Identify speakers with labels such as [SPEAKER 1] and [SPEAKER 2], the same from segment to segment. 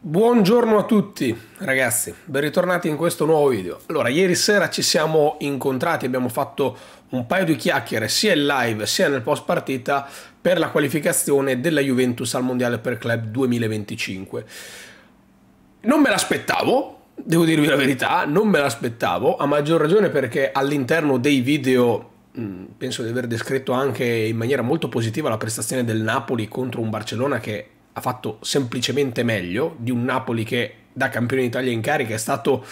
[SPEAKER 1] Buongiorno a tutti ragazzi, ben ritornati in questo nuovo video. Allora, ieri sera ci siamo incontrati, abbiamo fatto un paio di chiacchiere sia in live sia nel post partita per la qualificazione della Juventus al Mondiale per Club 2025. Non me l'aspettavo, devo dirvi la verità, non me l'aspettavo, a maggior ragione perché all'interno dei video mm, penso di aver descritto anche in maniera molto positiva la prestazione del Napoli contro un Barcellona che ha fatto semplicemente meglio di un Napoli che da campione d'Italia in carica è stato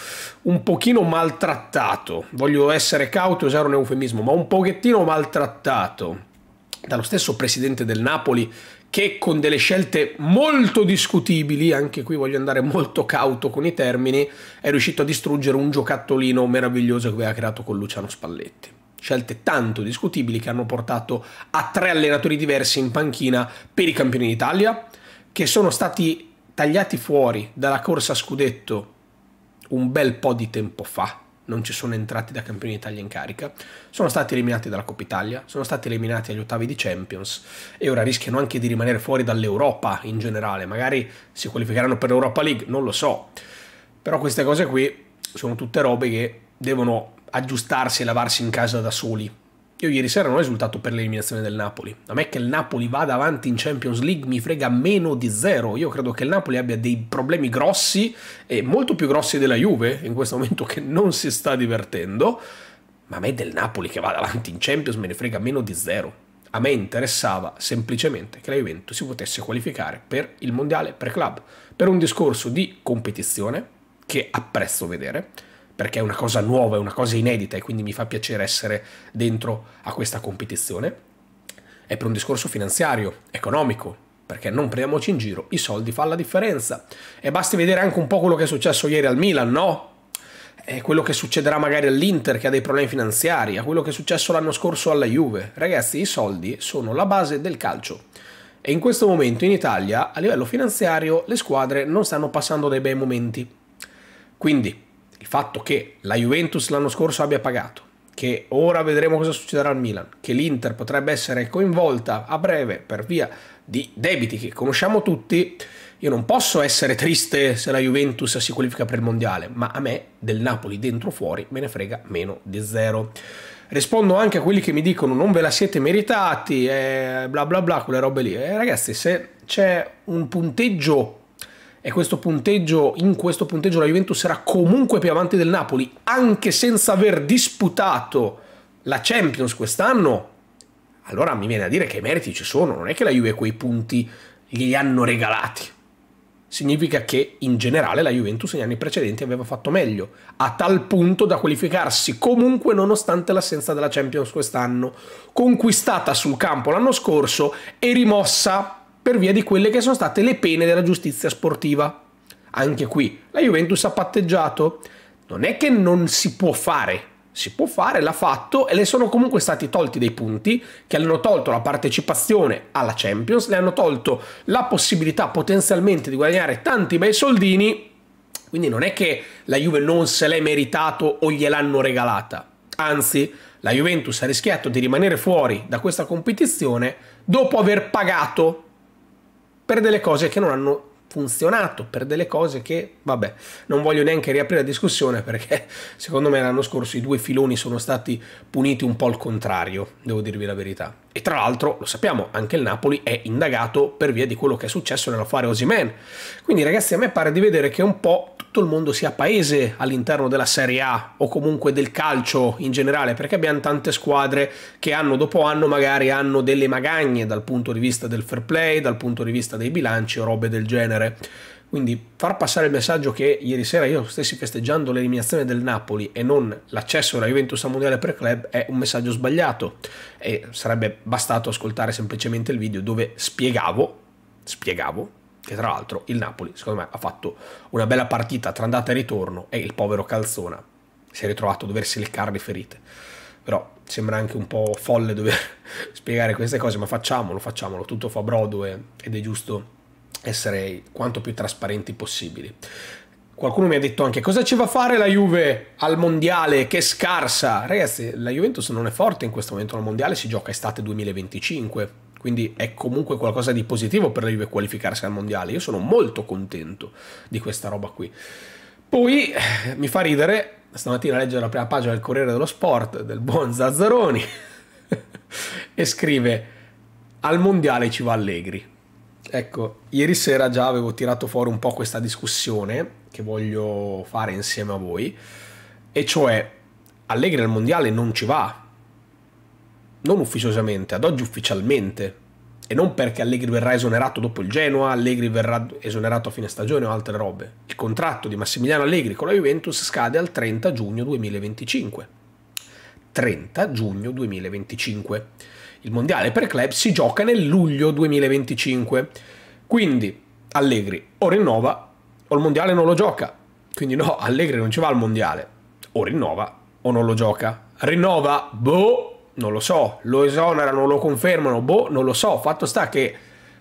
[SPEAKER 1] un pochino maltrattato, voglio essere cauto e usare un eufemismo, ma un pochettino maltrattato dallo stesso presidente del Napoli che con delle scelte molto discutibili, anche qui voglio andare molto cauto con i termini, è riuscito a distruggere un giocattolino meraviglioso che aveva creato con Luciano Spalletti. Scelte tanto discutibili che hanno portato a tre allenatori diversi in panchina per i campioni d'Italia, che sono stati tagliati fuori dalla corsa a scudetto un bel po' di tempo fa, non ci sono entrati da campioni d'Italia in carica, sono stati eliminati dalla Coppa Italia, sono stati eliminati agli ottavi di Champions e ora rischiano anche di rimanere fuori dall'Europa in generale, magari si qualificheranno per l'Europa League, non lo so, però queste cose qui sono tutte robe che devono aggiustarsi e lavarsi in casa da soli, io ieri sera non ho esultato per l'eliminazione del Napoli. A me che il Napoli vada avanti in Champions League mi frega meno di zero. Io credo che il Napoli abbia dei problemi grossi e molto più grossi della Juve in questo momento che non si sta divertendo. Ma a me del Napoli che vada avanti in Champions me ne frega meno di zero. A me interessava semplicemente che la Juventus si potesse qualificare per il mondiale per club, per un discorso di competizione che apprezzo vedere, perché è una cosa nuova, è una cosa inedita e quindi mi fa piacere essere dentro a questa competizione. È per un discorso finanziario, economico, perché non prendiamoci in giro, i soldi fanno la differenza. E basti vedere anche un po' quello che è successo ieri al Milan, no? È quello che succederà magari all'Inter che ha dei problemi finanziari, a quello che è successo l'anno scorso alla Juve. Ragazzi, i soldi sono la base del calcio. E in questo momento in Italia, a livello finanziario, le squadre non stanno passando dei bei momenti. Quindi, il fatto che la Juventus l'anno scorso abbia pagato, che ora vedremo cosa succederà al Milan, che l'Inter potrebbe essere coinvolta a breve per via di debiti che conosciamo tutti, io non posso essere triste se la Juventus si qualifica per il mondiale, ma a me del Napoli dentro o fuori me ne frega meno di zero. Rispondo anche a quelli che mi dicono non ve la siete meritati, eh, bla bla bla, quelle robe lì. Eh, ragazzi, se c'è un punteggio e questo punteggio, in questo punteggio la Juventus era comunque più avanti del Napoli, anche senza aver disputato la Champions quest'anno, allora mi viene a dire che i meriti ci sono, non è che la Juve quei punti li hanno regalati. Significa che in generale la Juventus negli anni precedenti aveva fatto meglio, a tal punto da qualificarsi comunque nonostante l'assenza della Champions quest'anno, conquistata sul campo l'anno scorso e rimossa per via di quelle che sono state le pene della giustizia sportiva. Anche qui la Juventus ha patteggiato. Non è che non si può fare, si può fare, l'ha fatto e le sono comunque stati tolti dei punti che le hanno tolto la partecipazione alla Champions, le hanno tolto la possibilità potenzialmente di guadagnare tanti bei soldini, quindi non è che la Juve non se l'è meritato o gliel'hanno regalata, anzi la Juventus ha rischiato di rimanere fuori da questa competizione dopo aver pagato per delle cose che non hanno funzionato, per delle cose che, vabbè, non voglio neanche riaprire la discussione perché secondo me l'anno scorso i due filoni sono stati puniti un po' al contrario, devo dirvi la verità. E tra l'altro, lo sappiamo, anche il Napoli è indagato per via di quello che è successo nell'affare Osimen. Quindi ragazzi, a me pare di vedere che un po' tutto il mondo sia paese all'interno della Serie A o comunque del calcio in generale, perché abbiamo tante squadre che anno dopo anno magari hanno delle magagne dal punto di vista del fair play, dal punto di vista dei bilanci o robe del genere. Quindi far passare il messaggio che ieri sera io stessi festeggiando l'eliminazione del Napoli e non l'accesso alla Juventus al Mondiale per club è un messaggio sbagliato e sarebbe bastato ascoltare semplicemente il video dove spiegavo, spiegavo che tra l'altro il Napoli secondo me ha fatto una bella partita tra andata e ritorno e il povero Calzona si è ritrovato a doversi leccare le ferite. Però sembra anche un po' folle dover spiegare queste cose, ma facciamolo, facciamolo, tutto fa brodo ed è giusto essere quanto più trasparenti possibili. Qualcuno mi ha detto anche cosa ci va a fare la Juve al mondiale che è scarsa. Ragazzi, la Juventus non è forte in questo momento al mondiale, si gioca estate 2025, quindi è comunque qualcosa di positivo per la Juve qualificarsi al mondiale. Io sono molto contento di questa roba qui. Poi eh, mi fa ridere stamattina leggere la prima pagina del Corriere dello Sport del buon Zazzaroni e scrive al mondiale ci va Allegri. Ecco, ieri sera già avevo tirato fuori un po' questa discussione che voglio fare insieme a voi, e cioè Allegri al mondiale non ci va, non ufficiosamente, ad oggi ufficialmente, e non perché Allegri verrà esonerato dopo il Genoa, Allegri verrà esonerato a fine stagione o altre robe. Il contratto di Massimiliano Allegri con la Juventus scade al 30 giugno 2025. 30 giugno 2025. Il mondiale per club si gioca nel luglio 2025. Quindi Allegri o rinnova o il mondiale non lo gioca. Quindi no, Allegri non ci va al mondiale. O rinnova o non lo gioca. Rinnova, boh, non lo so. Lo esonerano, lo confermano, boh, non lo so. Fatto sta che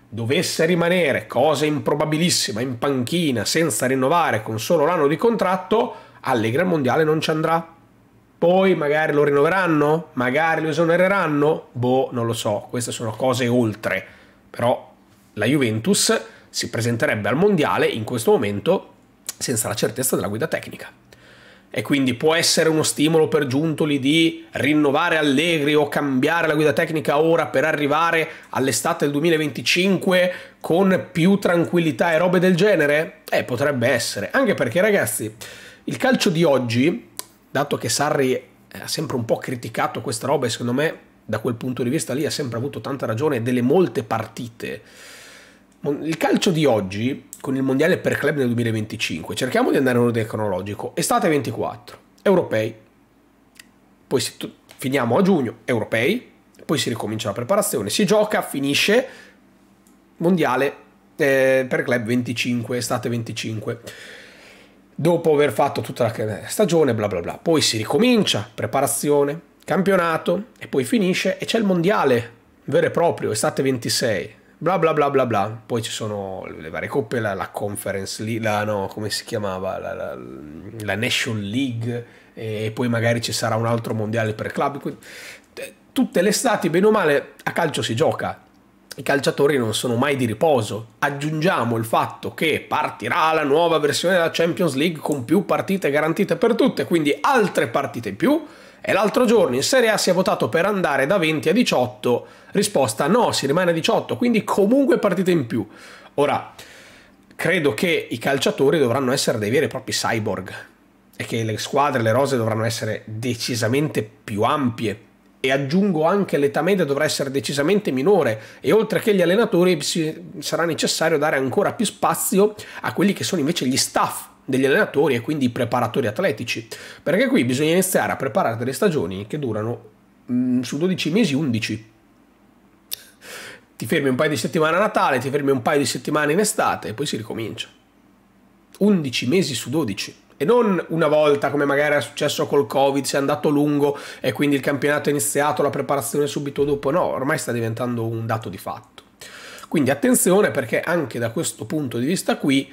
[SPEAKER 1] dovesse rimanere, cosa improbabilissima, in panchina, senza rinnovare con solo l'anno di contratto, Allegri al mondiale non ci andrà. Poi magari lo rinnoveranno? Magari lo esonereranno? Boh, non lo so, queste sono cose oltre. Però la Juventus si presenterebbe al mondiale in questo momento senza la certezza della guida tecnica. E quindi può essere uno stimolo per Giuntoli di rinnovare Allegri o cambiare la guida tecnica ora per arrivare all'estate del 2025 con più tranquillità e robe del genere? Eh, potrebbe essere. Anche perché, ragazzi, il calcio di oggi dato che Sarri eh, ha sempre un po' criticato questa roba e secondo me da quel punto di vista lì ha sempre avuto tanta ragione delle molte partite. Il calcio di oggi, con il mondiale per club nel 2025, cerchiamo di andare in ordine cronologico, estate 24, europei, poi si, finiamo a giugno, europei, poi si ricomincia la preparazione, si gioca, finisce mondiale eh, per club 25, estate 25 dopo aver fatto tutta la stagione, bla bla bla. Poi si ricomincia, preparazione, campionato e poi finisce e c'è il mondiale vero e proprio, estate 26, bla bla bla bla bla. Poi ci sono le varie coppe, la, la conference, la, no, come si chiamava, la, la, la Nation League e poi magari ci sarà un altro mondiale per club. Eh, tutte le estati, bene o male, a calcio si gioca i calciatori non sono mai di riposo. Aggiungiamo il fatto che partirà la nuova versione della Champions League con più partite garantite per tutte, quindi altre partite in più. E l'altro giorno in Serie A si è votato per andare da 20 a 18, risposta no, si rimane a 18, quindi comunque partite in più. Ora, credo che i calciatori dovranno essere dei veri e propri cyborg e che le squadre, le rose dovranno essere decisamente più ampie e aggiungo anche l'età media dovrà essere decisamente minore e oltre che gli allenatori sarà necessario dare ancora più spazio a quelli che sono invece gli staff degli allenatori e quindi i preparatori atletici, perché qui bisogna iniziare a preparare delle stagioni che durano mh, mm, su 12 mesi 11. Ti fermi un paio di settimane a Natale, ti fermi un paio di settimane in estate e poi si ricomincia. 11 mesi su 12 e non una volta come magari è successo col Covid, si è andato lungo e quindi il campionato è iniziato, la preparazione subito dopo, no, ormai sta diventando un dato di fatto. Quindi attenzione perché anche da questo punto di vista qui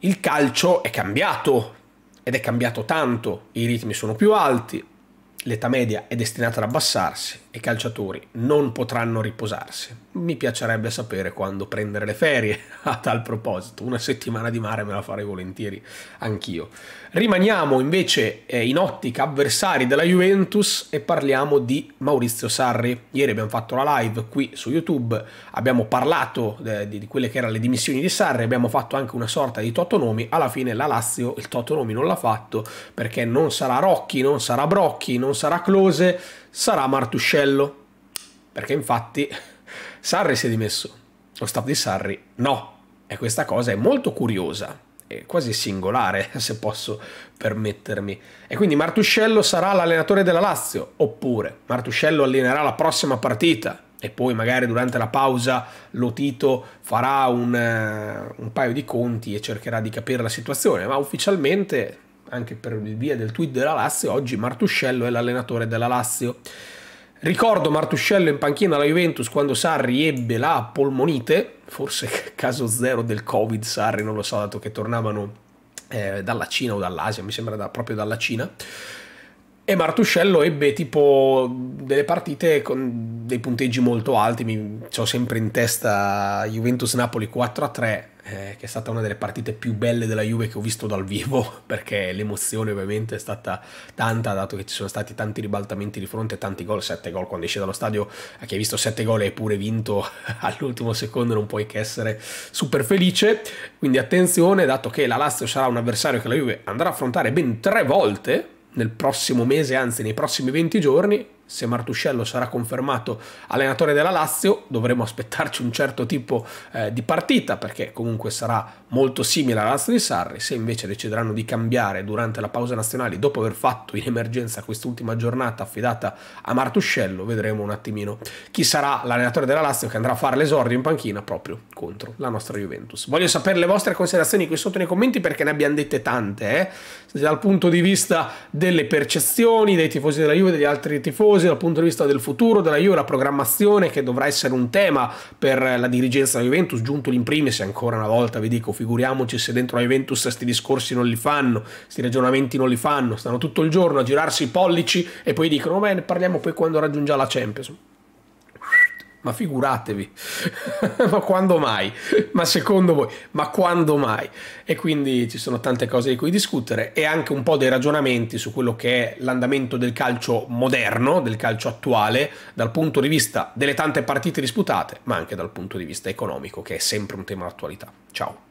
[SPEAKER 1] il calcio è cambiato ed è cambiato tanto, i ritmi sono più alti, l'età media è destinata ad abbassarsi e calciatori non potranno riposarsi. Mi piacerebbe sapere quando prendere le ferie a tal proposito. Una settimana di mare me la farei volentieri anch'io. Rimaniamo invece eh, in ottica avversari della Juventus e parliamo di Maurizio Sarri. Ieri abbiamo fatto la live qui su YouTube, abbiamo parlato eh, di quelle che erano le dimissioni di Sarri, abbiamo fatto anche una sorta di totonomi. Alla fine la Lazio il totonomi non l'ha fatto perché non sarà Rocchi, non sarà Brocchi, non sarà Close sarà Martuscello, perché infatti Sarri si è dimesso, lo staff di Sarri no, e questa cosa è molto curiosa, è quasi singolare se posso permettermi. E quindi Martuscello sarà l'allenatore della Lazio, oppure Martuscello allenerà la prossima partita e poi magari durante la pausa Lotito farà un, eh, un paio di conti e cercherà di capire la situazione, ma ufficialmente anche per via del tweet della Lazio, oggi Martuscello è l'allenatore della Lazio. Ricordo Martuscello in panchina alla Juventus quando Sarri ebbe la polmonite, forse caso zero del Covid, Sarri non lo so, dato che tornavano eh, dalla Cina o dall'Asia, mi sembra da, proprio dalla Cina. E Martuscello ebbe tipo delle partite con dei punteggi molto alti, mi ho sempre in testa Juventus-Napoli 4-3, eh, che è stata una delle partite più belle della Juve che ho visto dal vivo, perché l'emozione ovviamente è stata tanta, dato che ci sono stati tanti ribaltamenti di fronte tanti gol, 7 gol quando esce dallo stadio, a chi ha visto 7 gol e hai pure vinto all'ultimo secondo non puoi che essere super felice, quindi attenzione, dato che la Lazio sarà un avversario che la Juve andrà a affrontare ben tre volte, nel prossimo mese, anzi nei prossimi 20 giorni, se Martuscello sarà confermato allenatore della Lazio, dovremo aspettarci un certo tipo eh, di partita perché comunque sarà molto simile alla Lazio di Sarri, se invece decideranno di cambiare durante la pausa nazionale dopo aver fatto in emergenza quest'ultima giornata affidata a Martuscello, vedremo un attimino chi sarà l'allenatore della Lazio che andrà a fare l'esordio in panchina proprio contro la nostra Juventus. Voglio sapere le vostre considerazioni qui sotto nei commenti perché ne abbiamo dette tante, eh? dal punto di vista delle percezioni dei tifosi della Juve, e degli altri tifosi, pericolosi dal punto di vista del futuro della Juve, la programmazione che dovrà essere un tema per la dirigenza della Juventus, giunto in primis, ancora una volta vi dico, figuriamoci se dentro la Juventus questi discorsi non li fanno, questi ragionamenti non li fanno, stanno tutto il giorno a girarsi i pollici e poi dicono, ne parliamo poi quando raggiungerà la Champions. Ma figuratevi, ma quando mai? Ma secondo voi, ma quando mai? E quindi ci sono tante cose di cui discutere e anche un po' dei ragionamenti su quello che è l'andamento del calcio moderno, del calcio attuale, dal punto di vista delle tante partite disputate, ma anche dal punto di vista economico, che è sempre un tema d'attualità. Ciao.